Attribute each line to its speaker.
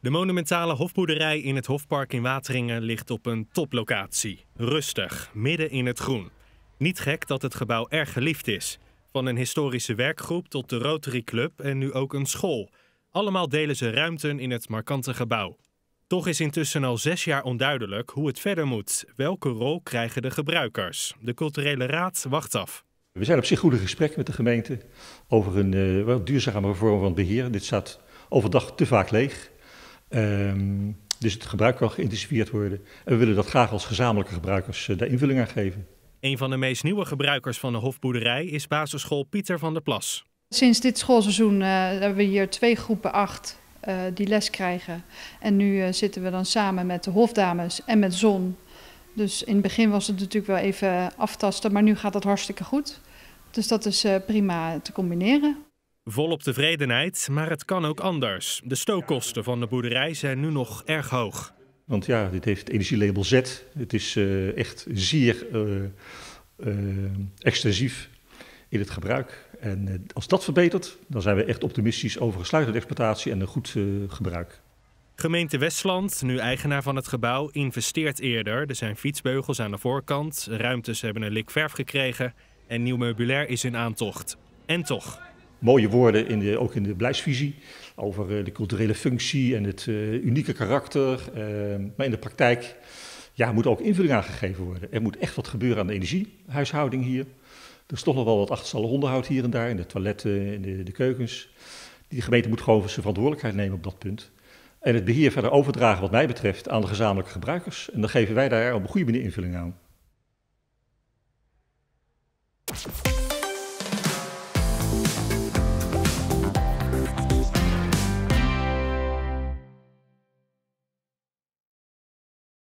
Speaker 1: De monumentale hofboerderij in het Hofpark in Wateringen ligt op een toplocatie. Rustig, midden in het groen. Niet gek dat het gebouw erg geliefd is. Van een historische werkgroep tot de Rotary Club en nu ook een school. Allemaal delen ze ruimten in het markante gebouw. Toch is intussen al zes jaar onduidelijk hoe het verder moet. Welke rol krijgen de gebruikers? De culturele raad wacht af.
Speaker 2: We zijn op zich goed in gesprek met de gemeente over een uh, eh, duurzame vorm van beheer. Dit staat overdag te vaak leeg. Ehm, dus het gebruik kan geïntensiveerd worden. En we willen dat graag als gezamenlijke
Speaker 1: gebruikers eh, daar invulling aan geven. Een van de meest nieuwe gebruikers van de Hofboerderij is basisschool Pieter van der Plas.
Speaker 3: Sinds dit schoolseizoen eh, hebben we hier twee groepen acht eh, die les krijgen. En nu zitten we dan samen met de hofdames en met zon. Dus in het begin was het natuurlijk wel even aftasten, maar nu gaat het hartstikke goed. Dus dat is prima te combineren.
Speaker 1: Volop tevredenheid, maar het kan ook anders. De stookkosten van de boerderij zijn nu nog erg hoog.
Speaker 2: Want ja, dit heeft het energielabel Z. Het is eh, echt zeer eh, eh, extensief in het gebruik. En als dat verbetert, dan zijn we echt optimistisch over gesluiterd exploitatie en een goed
Speaker 1: gebruik. Gemeente Westland, nu eigenaar van het gebouw, investeert eerder. Er zijn fietsbeugels aan de voorkant, ruimtes hebben een likverf gekregen en nieuw meubilair is in aantocht. En toch,
Speaker 2: mooie woorden in de, ook in de beleidsvisie over eh, de culturele functie en het eh, unieke karakter. Ehm, maar in de praktijk ja, moet ook invulling aangegeven worden. Er moet echt wat gebeuren aan de energiehuishouding hier. Er is toch nog wel wat achterstallig onderhoud hier en daar, in de toiletten, in de, keukens. Die gemeente moet gewoon zijn verantwoordelijkheid nemen op dat punt. En het beheer verder overdragen, wat mij betreft, aan de gezamenlijke gebruikers. En dan geven wij daar op een goede manier invulling aan.